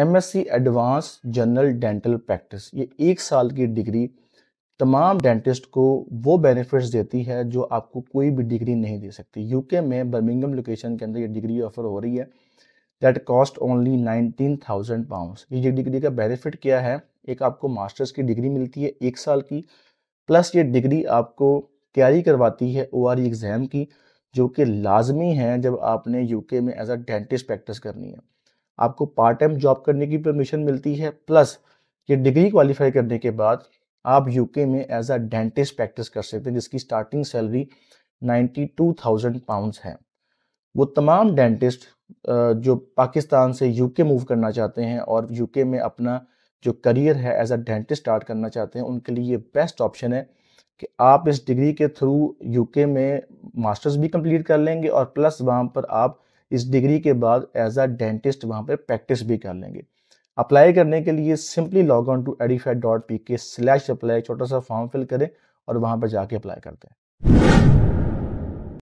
M S C advance general dental practice ये एक साल की डिग्री तमाम डेंटिस्ट को वो बेनिफिट्स देती है जो आपको कोई भी डिग्री नहीं दे सकती यूके में बर्मिंगम लोकेशन के अंदर ये डिग्री ऑफर हो रही है that cost only nineteen thousand pounds ये डिग्री का बेनिफिट क्या है एक आपको मास्टर्स की डिग्री मिलती है एक साल की प्लस ये डिग्री आपको तैयारी करवाती है ओ आर एग्ज़ाम की जो कि लाजमी है जब आपने यूके में एज अ डेंटिस्ट प्रैक्टिस करनी है आपको पार्ट टाइम जॉब करने की परमिशन मिलती है प्लस ये डिग्री क्वालिफाई करने के बाद आप यूके में एज अ डेंटिस्ट प्रैक्टिस कर सकते हैं जिसकी स्टार्टिंग सैलरी 92,000 पाउंड्स है वो तमाम डेंटिस्ट जो पाकिस्तान से यूके मूव करना चाहते हैं और यूके में अपना जो करियर है एज अ डेंटिस्ट स्टार्ट करना चाहते हैं उनके लिए ये बेस्ट ऑप्शन है कि आप इस डिग्री के थ्रू यूके में मास्टर्स भी कंप्लीट कर लेंगे और प्लस वहाँ पर आप इस डिग्री के बाद एज अ डेंटिस्ट वहाँ पर प्रैक्टिस भी कर लेंगे अप्लाई करने के लिए सिंपली लॉग ऑन टू एडीफेट dot P K slash apply छोटा सा फॉर्म फिल करें और वहाँ पर जाके अप्लाई करते हैं